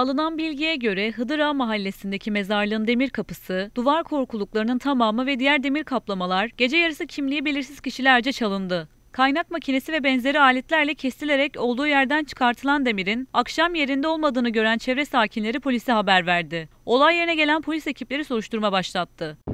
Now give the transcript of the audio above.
Alınan bilgiye göre Hıdıra mahallesindeki mezarlığın demir kapısı, duvar korkuluklarının tamamı ve diğer demir kaplamalar gece yarısı kimliği belirsiz kişilerce çalındı. Kaynak makinesi ve benzeri aletlerle kesilerek olduğu yerden çıkartılan demirin akşam yerinde olmadığını gören çevre sakinleri polise haber verdi. Olay yerine gelen polis ekipleri soruşturma başlattı.